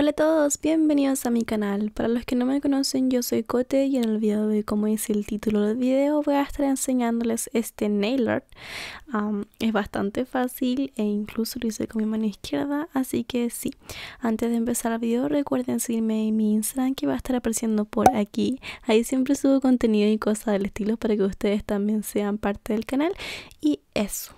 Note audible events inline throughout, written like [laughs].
Hola a todos, bienvenidos a mi canal. Para los que no me conocen, yo soy Cote y en el video de cómo como dice el título del video, voy a estar enseñándoles este nail art. es bastante fácil e incluso lo hice con mi mano izquierda, así que sí. Antes de empezar el video, recuerden seguirme en mi Instagram que va a estar apareciendo por aquí. Ahí siempre subo contenido y cosas del estilo para que ustedes también sean parte del canal. Y eso.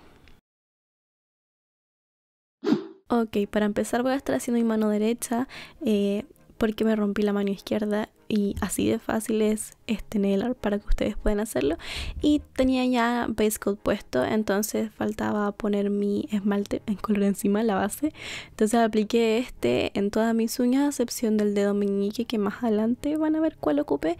Ok, para empezar voy a estar haciendo mi mano derecha eh, porque me rompí la mano izquierda y así de fácil es este nail para que ustedes puedan hacerlo. Y tenía ya base coat puesto, entonces faltaba poner mi esmalte en color encima, la base. Entonces apliqué este en todas mis uñas, a excepción del dedo meñique que más adelante van a ver cuál ocupé.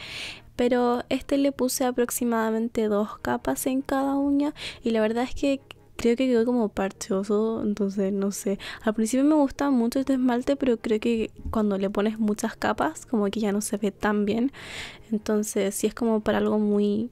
Pero este le puse aproximadamente dos capas en cada uña y la verdad es que creo que quedó como parchoso, entonces no sé. Al principio me gusta mucho este esmalte, pero creo que cuando le pones muchas capas, como que ya no se ve tan bien. Entonces, si es como para algo muy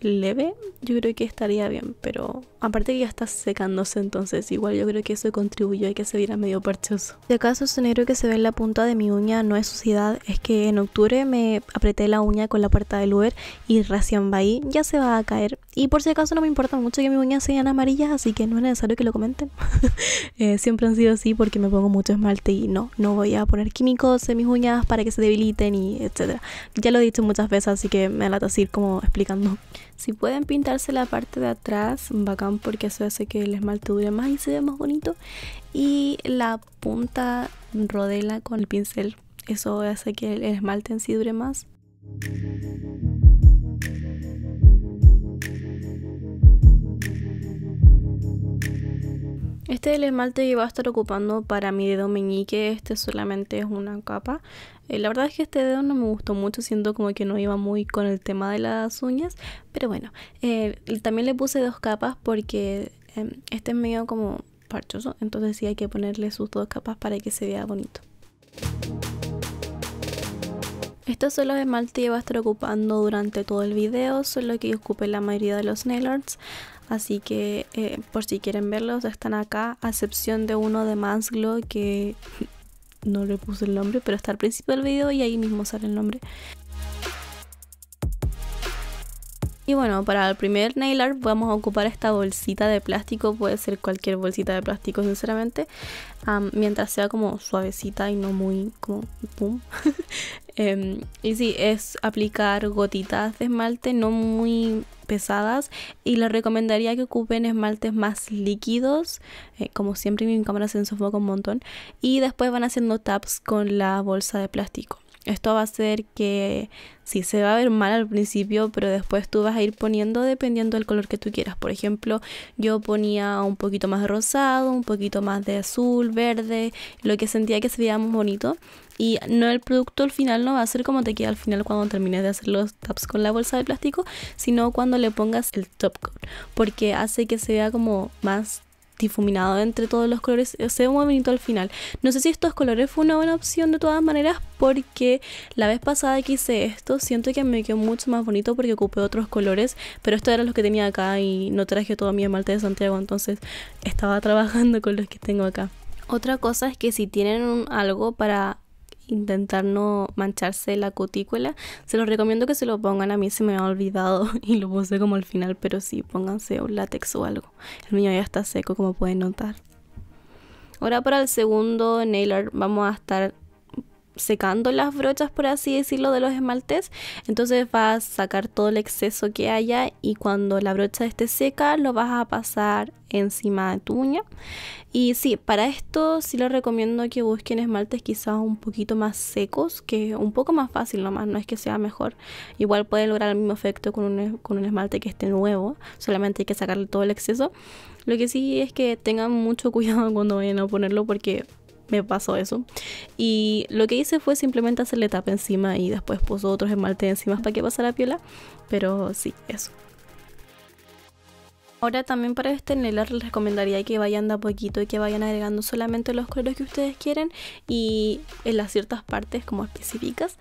leve, yo creo que estaría bien, pero aparte que ya está secándose, entonces igual yo creo que eso contribuyó a que se viera medio parchoso. Si acaso ese negro que se ve en la punta de mi uña no es suciedad, es que en octubre me apreté la uña con la puerta del Uber y recién va ahí, ya se va a caer. Y por si acaso no me importa mucho que mis uñas sean amarillas, así que no es necesario que lo comenten. [laughs] Eh, siempre han sido así porque me pongo mucho esmalte y no, no voy a poner químicos en mis uñas para que se debiliten y etcétera. Ya lo he dicho muchas veces, así que me alata así como explicando. Si pueden pintarse la parte de atrás, bacán porque eso hace que el esmalte dure más y se vea más bonito. Y la punta rodela con el pincel, eso hace que el esmalte en sí dure más. Este es el esmalte que iba a estar ocupando para mi dedo meñique, este solamente es una capa. Eh, la verdad es que este dedo no me gustó mucho, siento como que no iba muy con el tema de las uñas, pero bueno, eh, también le puse dos capas porque em, este es medio como parchoso, entonces sí hay que ponerle sus dos capas para que se vea bonito. Estos son los esmaltes que va a estar ocupando durante todo el video, son los que ocupé la mayoría de los nail arts. Así que eh, por si quieren verlos, están acá, a excepción de uno de Mansglow que [laughs] no le puse el nombre, pero está al principio del video y ahí mismo sale el nombre. Y bueno, para el primer nail art vamos a ocupar esta bolsita de plástico, puede ser cualquier bolsita de plástico sinceramente, mientras sea como suavecita y no muy como pum. [laughs] Em, y sí, es aplicar gotitas de esmalte no muy pesadas y les recomendaría que ocupen esmaltes más líquidos, eh, como siempre mi cámara se enfoca un montón, y después van haciendo taps con la bolsa de plástico. Esto va a hacer que sí se va a ver mal al principio, pero después tú vas a ir poniendo dependiendo del color que tú quieras. Por ejemplo, yo ponía un poquito más rosado, un poquito más de azul, verde, lo que sentía que se veía más bonito. Y no el producto al final no va a ser como te queda al final cuando termines de hacer los taps con la bolsa de plástico, sino cuando le pongas el top coat, porque hace que se vea como más difuminado entre todos los colores, se ve muy bonito al final. No sé si estos colores fue una buena opción de todas maneras porque la vez pasada que hice esto siento que me quedó mucho más bonito porque ocupé otros colores, pero estos eran los que tenía acá y no traje todo mi esmalte de Santiago, entonces estaba [laughs] trabajando con los que tengo acá. Otra cosa es que si tienen algo para intentar no mancharse la cutícula. Se los recomiendo que se lo pongan, a mí se me ha olvidado [laughs] y lo puse como al final, pero sí, pónganse un látex o algo. El mío ya está seco como pueden notar. Ahora para el segundo nailer vamos a estar secando las brochas, por así decirlo, de los esmaltes. Entonces vas a sacar todo el exceso que haya y cuando la brocha esté seca lo vas a pasar encima de tu uña. Y sí, para esto sí lo recomiendo que busquen esmaltes quizás un poquito más secos, que un poco más fácil nomás, no es que sea mejor. Igual puede lograr el mismo efecto con un, con un esmalte que esté nuevo, solamente hay que sacarle todo el exceso. Lo que sí es que tengan mucho [laughs] cuidado cuando vayan a ponerlo porque me pasó eso. Y lo que hice fue simplemente hacerle tapa encima y después puso otros esmaltes encima para que pasara piola. Pero sí, eso. Ahora también para este les recomendaría que vayan de a poquito y que vayan agregando solamente los colores que ustedes quieren y en las ciertas partes como específicas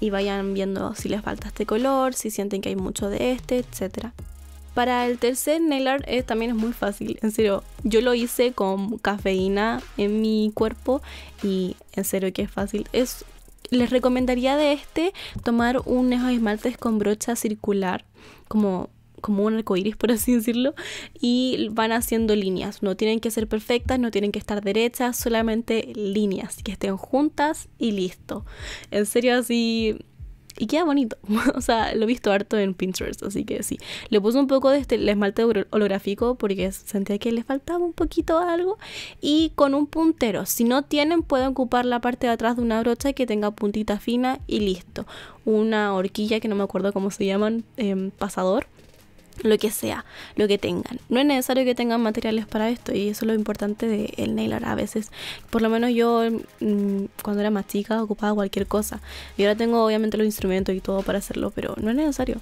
y vayan viendo si les falta este color, si sienten que hay mucho de este, etcétera. Para el tercer nail art eh, también es muy fácil, en serio. Yo lo hice con cafeína en mi cuerpo y en serio que es fácil. les recomendaría de este tomar un de esmaltes con brocha circular, como como un iris [laughs] por así decirlo, y van haciendo líneas. No tienen que ser perfectas, no tienen que estar derechas, solamente líneas que estén juntas y listo. En serio, así y queda bonito. [laughs] o sea, lo he visto harto en Pinterest, así que sí. Le puse un poco de este, esmalte holográfico porque sentía que le faltaba un poquito algo. Y con un puntero. Si no tienen, pueden ocupar la parte de atrás de una brocha que tenga puntita fina y listo. Una horquilla que no me acuerdo cómo se llaman, em, pasador lo que sea, lo que tengan. No es necesario que tengan materiales para esto y eso es lo importante del de nail art a veces. Por lo menos yo mm, cuando era más chica ocupaba cualquier cosa y ahora tengo obviamente los instrumentos y todo para hacerlo, pero no es necesario.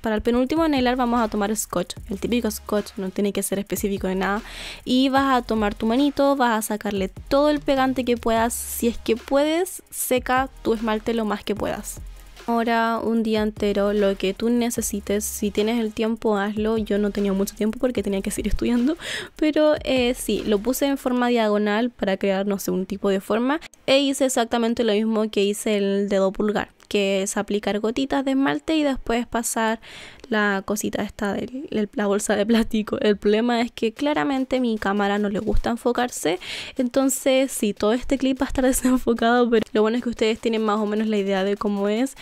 Para el penúltimo nail art vamos a tomar scotch, el típico scotch, no tiene que ser específico de nada. Y vas a tomar tu manito, vas a sacarle todo el pegante que puedas, si es que puedes, seca tu esmalte lo más que puedas. Ahora un día entero, lo que tú necesites. Si tienes el tiempo, hazlo. Yo no tenía mucho tiempo porque tenía que seguir [laughs] estudiando, pero eh, sí, lo puse en forma diagonal para crear, no sé, un tipo de forma. E hice exactamente lo mismo que hice el dedo pulgar que es aplicar gotitas de esmalte y después pasar la cosita esta de la bolsa de plástico. El problema es que claramente mi cámara no le gusta enfocarse, entonces sí, todo este clip va a estar [laughs] desenfocado, pero lo bueno es que ustedes tienen más o menos la idea de cómo es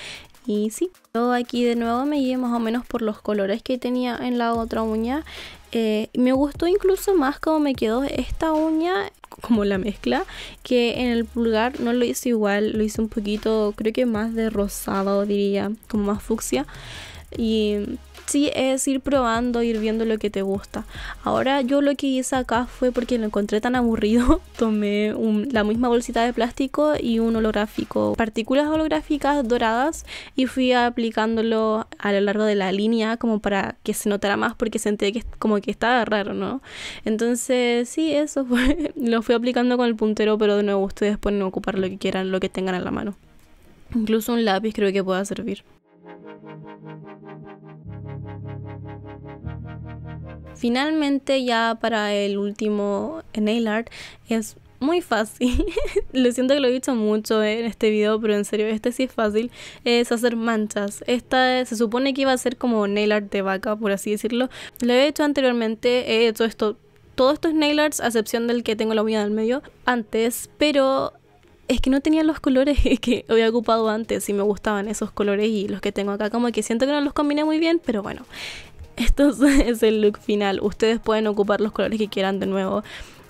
y sí, yo aquí de nuevo me guié más o menos por los colores que tenía en la otra uña. Eh, me gustó incluso más cómo me quedó esta uña como la mezcla, que en el pulgar no lo hice igual, lo hice un poquito, creo que más de rosado diría, como más fucsia. Y sí, es ir probando, ir viendo lo que te gusta. Ahora yo lo que hice acá fue porque lo encontré tan aburrido, [laughs] tomé la misma bolsita de plástico y un holográfico, partículas holográficas doradas y fui aplicándolo a lo largo de la línea como para que se notara más porque sentí que como que estaba raro, ¿no? Entonces sí, eso fue, [laughs] lo fui aplicando con el puntero, pero de nuevo ustedes pueden ocupar lo que quieran, lo que tengan en la mano. Incluso un lápiz creo que pueda servir. Finalmente ya para el último nail art es muy fácil. [laughs] lo siento que lo he dicho mucho en este video, pero en serio, este sí es fácil. Es hacer manchas. Esta se supone que iba a ser como nail art de vaca, por así decirlo. Lo he hecho anteriormente, he hecho esto. Todos estos nail arts, a excepción del que tengo la unidad del medio, antes, pero es que no tenía los colores [laughs] que había ocupado antes y me gustaban esos colores y los que tengo acá como que siento que no los combiné muy bien, pero bueno, [laughs] esto es el look final. Ustedes pueden ocupar los colores que quieran de nuevo.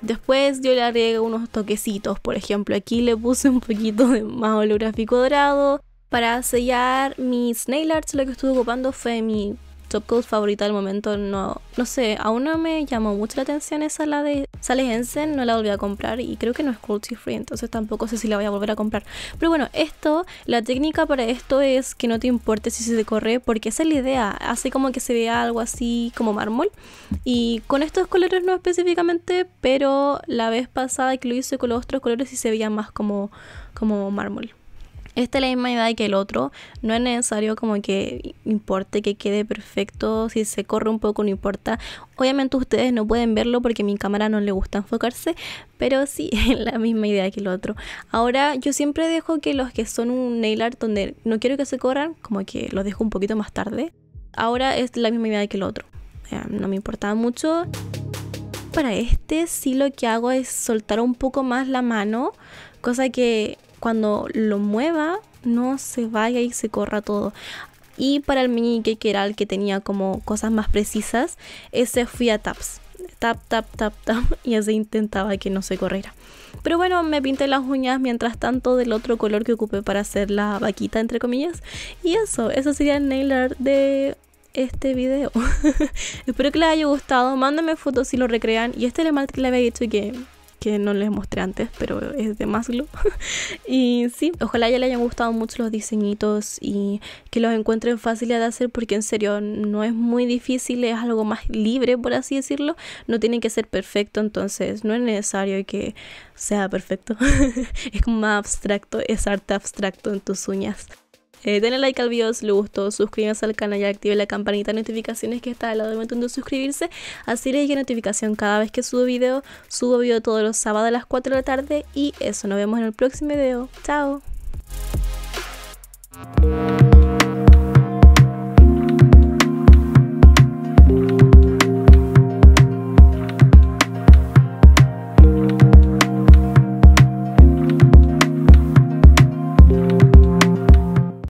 Después yo le agregué unos toquecitos, por ejemplo, aquí le puse un poquito de más holográfico dorado. Para sellar mis nail arts lo que estuve ocupando fue mi top coat favorita del momento, no, no sé, aún no me llamó mucho la atención esa la de Sally Jensen, no la volví a comprar y creo que no es cruelty free, entonces tampoco sé si la voy a volver a comprar. Pero bueno, esto, la técnica para esto es que no te importe si se te corre, porque esa es la idea, hace como que se vea algo así como mármol. Y con estos colores no específicamente, pero la vez pasada que lo hice con los otros colores y se veía más como, como mármol. Esta es la misma idea que el otro. No es necesario como que importe que quede perfecto. Si se corre un poco no importa. Obviamente ustedes no pueden verlo porque mi cámara no le gusta enfocarse. Pero sí [laughs] es la misma idea que el otro. Ahora yo siempre dejo que los que son un nail art donde no quiero que se corran. Como que los dejo un poquito más tarde. Ahora es la misma idea que el otro. Eh, no me importaba mucho. Para este sí lo que hago es soltar un poco más la mano. Cosa que cuando lo mueva no se vaya y se corra todo. Y para el mini que era el que tenía como cosas más precisas, ese fui a taps. Tap, tap, tap, tap. [laughs] Y así intentaba que no se corriera. Pero bueno, me pinté las uñas mientras tanto del otro color que ocupé para hacer la vaquita, entre comillas. Y eso, eso sería el nail art de este video. [laughs] Espero que les haya gustado. Mándenme fotos si lo recrean. Y este es el mal que le había dicho que que no les mostré antes, pero es de más Maslow. [laughs] y sí, ojalá ya le hayan gustado mucho los diseñitos y que los encuentren fáciles de hacer porque en serio no es muy difícil, es algo más libre por así decirlo. No tiene que ser perfecto, entonces no es necesario que sea perfecto. [laughs] es más abstracto, es arte abstracto en tus uñas. Eh, denle like al video si les gustó, suscríbanse al canal y activen la campanita de notificaciones que está al lado del botón de suscribirse. Así le llega notificación cada vez que subo video. Subo video todos los sábados a las 4 de la tarde y eso, nos vemos en el próximo video. Chao.